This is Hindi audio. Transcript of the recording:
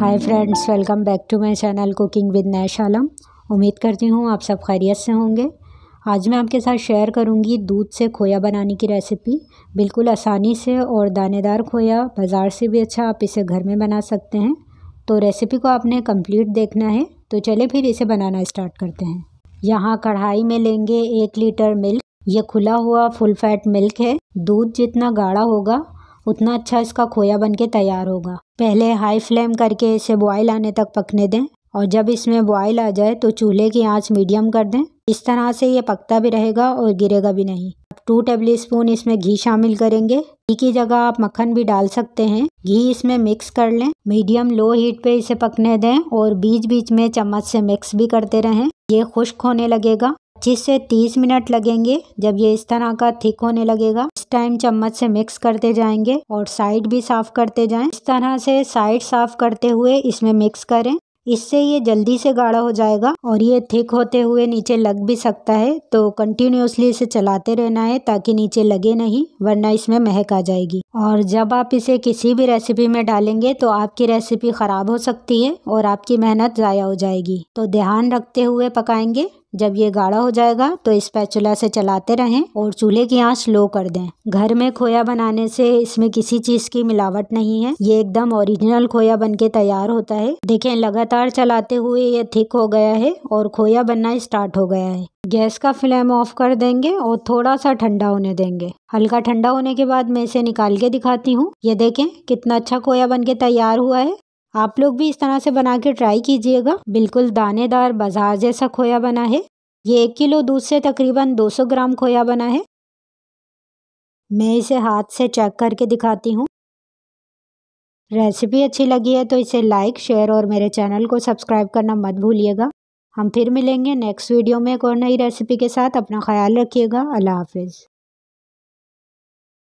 hi friends welcome back to my channel cooking with Nash Alam उम्मीद करती हूँ आप सब खैरियत से होंगे आज मैं आपके साथ शेयर करूँगी दूध से खोया बनाने की रेसिपी बिल्कुल आसानी से और दानेदार खोया बाज़ार से भी अच्छा आप इसे घर में बना सकते हैं तो रेसिपी को आपने कम्प्लीट देखना है तो चले फिर इसे बनाना स्टार्ट करते हैं यहाँ कढ़ाई में लेंगे एक लीटर मिल्क ये खुला हुआ फुल फैट मिल्क है दूध जितना गाढ़ा होगा उतना अच्छा इसका खोया बन के तैयार होगा पहले हाई फ्लेम करके इसे बॉयल आने तक पकने दें और जब इसमें बॉयल आ जाए तो चूल्हे की आंच मीडियम कर दें इस तरह से ये पकता भी रहेगा और गिरेगा भी नहीं अब टू टेबल स्पून इसमें घी शामिल करेंगे घी की जगह आप मक्खन भी डाल सकते हैं घी इसमें मिक्स कर लें मीडियम लो हीट पे इसे पकने दें और बीच बीच में चम्मच से मिक्स भी करते रहें ये खुश्क होने लगेगा पच्चीस से तीस मिनट लगेंगे जब ये इस तरह का थिक होने लगेगा इस टाइम चम्मच से मिक्स करते जाएंगे और साइड भी साफ करते जाएं इस तरह से साइड साफ करते हुए इसमें मिक्स करें इससे ये जल्दी से गाढ़ा हो जाएगा और ये थिक होते हुए नीचे लग भी सकता है तो कंटिन्यूसली इसे चलाते रहना है ताकि नीचे लगे नहीं वरना इसमें महक आ जाएगी और जब आप इसे किसी भी रेसिपी में डालेंगे तो आपकी रेसिपी ख़राब हो सकती है और आपकी मेहनत ज़ाया हो जाएगी तो ध्यान रखते हुए पकाएंगे जब ये गाढ़ा हो जाएगा तो स्पैचुला से चलाते रहें और चूल्हे की आंच लो कर दें घर में खोया बनाने से इसमें किसी चीज़ की मिलावट नहीं है ये एकदम ओरिजिनल खोया बन के तैयार होता है देखें लगातार चलाते हुए ये थिक हो गया है और खोया बनना स्टार्ट हो गया है गैस का फ्लेम ऑफ कर देंगे और थोड़ा सा ठंडा होने देंगे हल्का ठंडा होने के बाद मैं इसे निकाल के दिखाती हूँ ये देखें कितना अच्छा खोया बन के तैयार हुआ है आप लोग भी इस तरह से बना के ट्राई कीजिएगा बिल्कुल दानेदार बाजार जैसा खोया बना है ये एक किलो दूध से तकरीबन 200 ग्राम खोया बना है मैं इसे हाथ से चेक करके दिखाती हूँ रेसिपी अच्छी लगी है तो इसे लाइक शेयर और मेरे चैनल को सब्सक्राइब करना मत भूलिएगा हम फिर मिलेंगे नेक्स्ट वीडियो में एक और नई रेसिपी के साथ अपना ख्याल रखिएगा अल्लाह हाफिज़